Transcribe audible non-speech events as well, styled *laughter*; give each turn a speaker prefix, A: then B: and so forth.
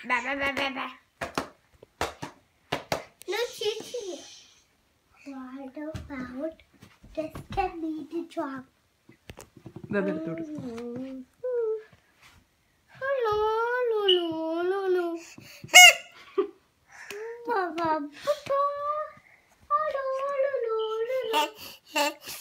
A: Bah, bah, bah, bah, bah. Look, Gigi. Waldo found this can be the drop.
B: Bah, bah, bah, bah. Hello, hello, hello. *laughs* *laughs* *laughs*